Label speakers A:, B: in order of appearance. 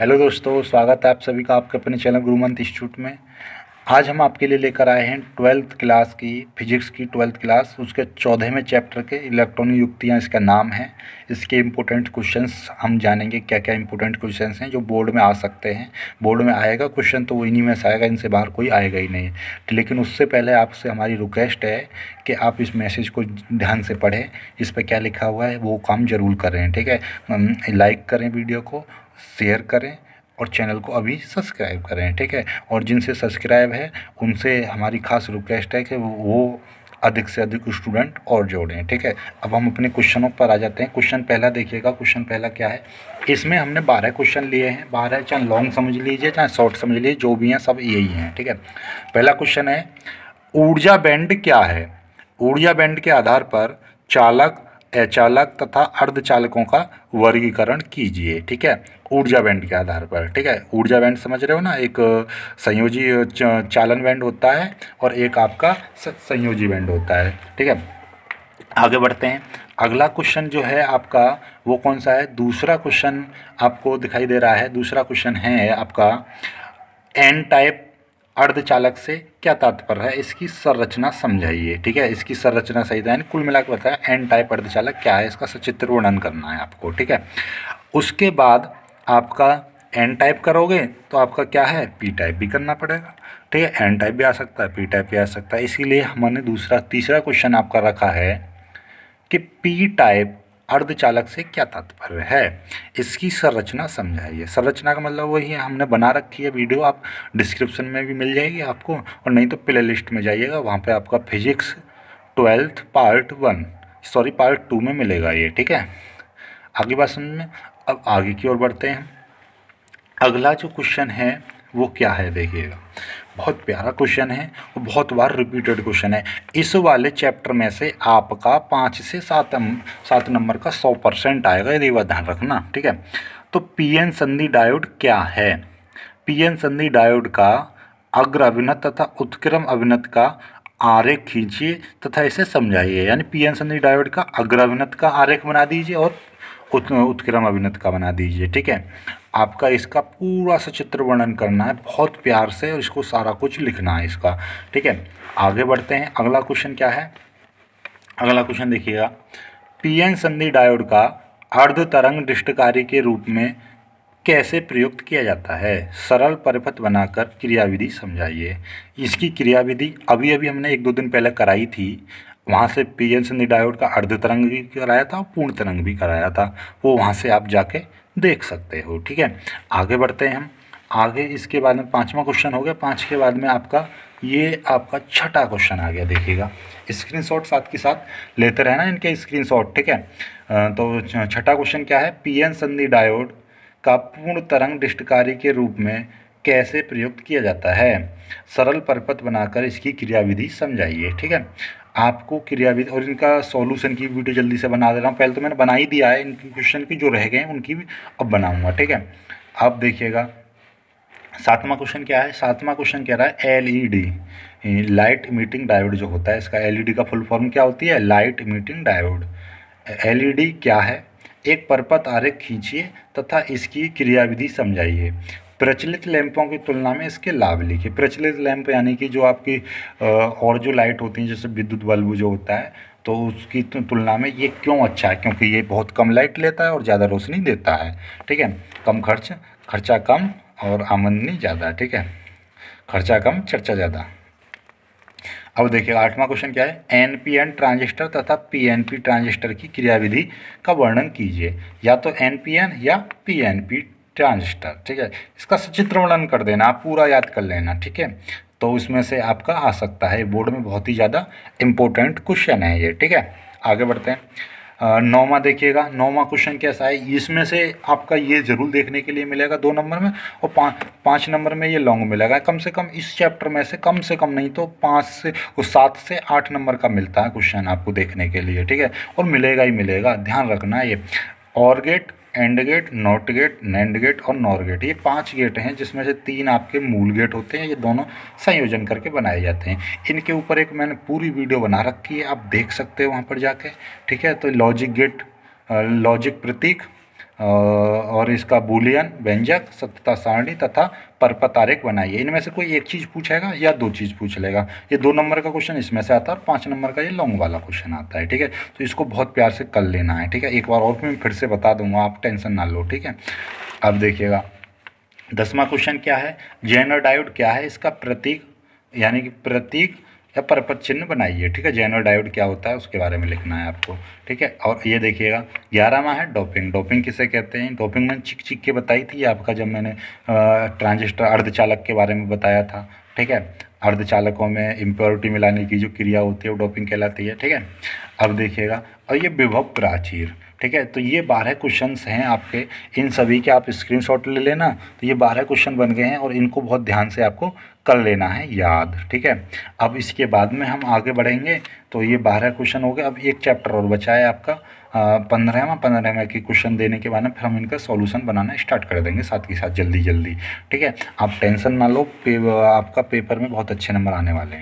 A: Hello दोस्तों स्वागत है आप सभी का आपके अपने चैनल गुरुमंत इंस्टीट्यूट में आज हम आपके लिए लेकर आए हैं ट्वेल्थ क्लास की फिजिक्स की ट्वेल्थ क्लास उसके चौदहवें चैप्टर के इलेक्ट्रॉनिक युक्तियाँ इसका नाम है इसके इम्पोर्टेंट क्वेश्चंस हम जानेंगे क्या क्या इम्पोर्टेंट क्वेश्चंस हैं जो बोर्ड में आ सकते हैं बोर्ड में आएगा क्वेश्चन तो वो इन्हीं में से आएगा इनसे बाहर कोई आएगा ही नहीं लेकिन उससे पहले आपसे हमारी रिक्वेस्ट है कि आप इस मैसेज को ध्यान से पढ़ें इस पर क्या लिखा हुआ है वो काम जरूर करें ठीक है लाइक करें वीडियो को शेयर करें और चैनल को अभी सब्सक्राइब करें ठीक है और जिनसे सब्सक्राइब है उनसे हमारी खास रिक्वेस्ट है कि वो अधिक से अधिक स्टूडेंट और जोड़ें ठीक है अब हम अपने क्वेश्चनों पर आ जाते हैं क्वेश्चन पहला देखिएगा क्वेश्चन पहला क्या है इसमें हमने बारह क्वेश्चन लिए हैं बारह चाहे लॉन्ग समझ लीजिए चाहे शॉर्ट समझ लीजिए जो भी हैं सब यही हैं ठीक है पहला क्वेश्चन है ऊर्जा बैंड क्या है ऊर्जा बैंड के आधार पर चालक चालक तथा अर्धचालकों का वर्गीकरण कीजिए ठीक है ऊर्जा बैंड के आधार पर ठीक है ऊर्जा बैंड समझ रहे हो ना एक संयोजी चालन बैंड होता है और एक आपका संयोजी बैंड होता है ठीक है आगे बढ़ते हैं अगला क्वेश्चन जो है आपका वो कौन सा है दूसरा क्वेश्चन आपको दिखाई दे रहा है दूसरा क्वेश्चन है आपका एन टाइप अर्धचालक से क्या तात्पर्य है इसकी संरचना समझाइए ठीक है इसकी संरचना सही था कुल मिलाकर बताया एन टाइप अर्धचालक क्या है इसका सचित्र वर्णन करना है आपको ठीक है उसके बाद आपका एन टाइप करोगे तो आपका क्या है पी टाइप भी करना पड़ेगा ठीक है एन टाइप भी आ सकता है पी टाइप भी आ सकता है इसीलिए हमने दूसरा तीसरा क्वेश्चन आपका रखा है कि पी टाइप अर्धचालक से क्या तात्पर्य है इसकी संरचना समझाइए संरचना का मतलब वही है हमने बना रखी है वीडियो आप डिस्क्रिप्शन में भी मिल जाएगी आपको और नहीं तो प्ले लिस्ट में जाइएगा वहाँ पर आपका physics twelfth part one sorry part two में मिलेगा ये ठीक है आगे बात समझ में अब आगे की ओर बढ़ते हैं अगला जो क्वेश्चन है वो क्या है देखिएगा बहुत प्यारा क्वेश्चन है और बहुत बार रिपीटेड क्वेश्चन है इस वाले चैप्टर में से आपका पाँच से सात सात नंबर का सौ परसेंट आएगा यदि वह ध्यान रखना ठीक है तो पीएन संधि डायोड क्या है पीएन संधि डायोड का अग्र अभिनत तथा उत्क्रम अभिनत का आरेख खींचिए तथा इसे समझाइए यानी पी संधि डायोड का अग्र अभिनत का आरेख बना दीजिए और उत्क्रम अभिनत का बना दीजिए ठीक है आपका इसका पूरा सा चित्र वर्णन करना है बहुत प्यार से और इसको सारा कुछ लिखना है इसका ठीक है आगे बढ़ते हैं अगला क्वेश्चन क्या है अगला क्वेश्चन देखिएगा पीएन संधि डायोड का अर्ध तरंग दृष्टकारी के रूप में कैसे प्रयुक्त किया जाता है सरल परिपथ बनाकर क्रियाविधि समझाइए इसकी क्रियाविधि अभी अभी हमने एक दो दिन पहले कराई थी वहाँ हम्म। से पी एन सी डायोड का अर्ध तरंग भी कराया था और पूर्ण तरंग भी कराया था वो वहाँ से आप जाके देख सकते हो ठीक है आगे बढ़ते हैं हम आगे इसके बाद में पाँचवा क्वेश्चन हो गया पाँच के बाद में आपका ये आपका छठा क्वेश्चन आ गया देखिएगा शॉट साथ के साथ लेते रहना इनके शॉट ठीक है तो छठा क्वेश्चन क्या है पी एन संधि डायोड का पूर्ण तरंग दृष्टकारी के रूप में कैसे प्रयुक्त किया जाता है सरल परपथ बनाकर इसकी क्रियाविधि समझाइए ठीक है आपको क्रियाविद और इनका सॉल्यूशन की वीडियो जल्दी से बना दे रहा हूँ पहले तो मैंने बना ही दिया है इनके क्वेश्चन की जो रह गए हैं उनकी भी अब बनाऊँगा ठीक है अब देखिएगा सातवां क्वेश्चन क्या है सातवां क्वेश्चन कह रहा है L E D light emitting diode जो होता है इसका एल ई डी का फुल फॉर्म क्या होती है light emitting diode L E D क्या है एक परपत आरेख खींचिए तथा इसकी क्रियाविधि समझाइए प्रचलित लैंपों की तुलना में इसके लाभ लिखे प्रचलित लैंप यानी कि जो आपकी और जो लाइट होती है जैसे विद्युत बल्ब जो होता है तो उसकी तुलना में ये क्यों अच्छा है क्योंकि ये बहुत कम लाइट लेता है और ज़्यादा रोशनी देता है ठीक है कम खर्च खर्चा कम और आमदनी ज़्यादा ठीक है खर्चा कम चर्चा ज़्यादा अब देखिए आठवां क्वेश्चन क्या है एन पी एन ट्रांजिस्टर तथा पी एन पी ट्रांजिस्टर की क्रियाविधि का वर्णन कीजिए या तो एन पी एन या पी एन पी ट्रांजिस्टर ठीक है इसका सचित्र वर्णन कर देना आप पूरा याद कर लेना ठीक है तो इसमें से आपका आ सकता है बोर्ड में बहुत ही ज़्यादा इंपॉर्टेंट क्वेश्चन है ये ठीक है आगे बढ़ते हैं नौवा देखिएगा नौवा क्वेश्चन कैसा है इसमें से आपका ये जरूर देखने के लिए मिलेगा दो नंबर में और पाँच पाँच नंबर में ये लॉन्ग मिलेगा कम से कम इस चैप्टर में से कम से कम नहीं तो पाँच से और सात से आठ नंबर का मिलता है क्वेश्चन आपको देखने के लिए ठीक है और मिलेगा ही मिलेगा ध्यान रखना ये और gate and gate not gate NAND gate और नॉर गेट ये पांच गेट हैं जिसमें से तीन आपके मूल गेट होते हैं ये दोनों संयोजन करके बनाए जाते हैं इनके ऊपर एक मैंने पूरी वीडियो बना रखी है आप देख सकते हो वहाँ पर जाके ठीक है तो लॉजिक गेट लॉजिक प्रतीक और इसका बुलियन व्यंजक सत्यता सारणी तथा परपतारिक बनाइए इनमें से कोई एक चीज़ पूछेगा या दो चीज़ पूछ लेगा ये दो नंबर का क्वेश्चन इसमें से आता है और पाँच नंबर का ये लॉन्ग वाला क्वेश्चन आता है ठीक है तो इसको बहुत प्यार से कर लेना है ठीक है एक बार और मैं फिर से बता दूंगा आप टेंशन ना लो ठीक है अब देखिएगा दसवा क्वेश्चन क्या है जेनर डायोड क्या है इसका प्रतीक यानी कि प्रतीक या पर्पज चिन्ह बनाइए ठीक है जैनल डायोड क्या होता है उसके बारे में लिखना है आपको ठीक है और ये देखिएगा ग्यारहवा है डोपिंग डोपिंग किसे कहते हैं डोपिंग मैंने चिक चिक के बताई थी आपका जब मैंने ट्रांजिस्टर अर्धचालक के बारे में बताया था ठीक है अर्धचालकों में इम्प्योरिटी मिलाने की जो क्रिया होती है वो डोपिंग कहलाती है ठीक है अब देखिएगा और ये विभव प्राचीर ठीक है तो ये बारह क्वेश्चंस हैं आपके इन सभी के आप स्क्रीनशॉट ले लेना तो ये बारह क्वेश्चन बन गए हैं और इनको बहुत ध्यान से आपको कर लेना है याद ठीक है अब इसके बाद में हम आगे बढ़ेंगे तो ये बारह क्वेश्चन हो गए अब एक चैप्टर और बचा है आपका पंद्रहवा पंद्रहवा के क्वेश्चन देने के बाद में फिर हम इनका सॉल्यूशन बनाना स्टार्ट कर देंगे साथ के साथ जल्दी जल्दी ठीक है आप टेंशन ना लो पे, आपका पेपर में बहुत अच्छे नंबर आने वाले हैं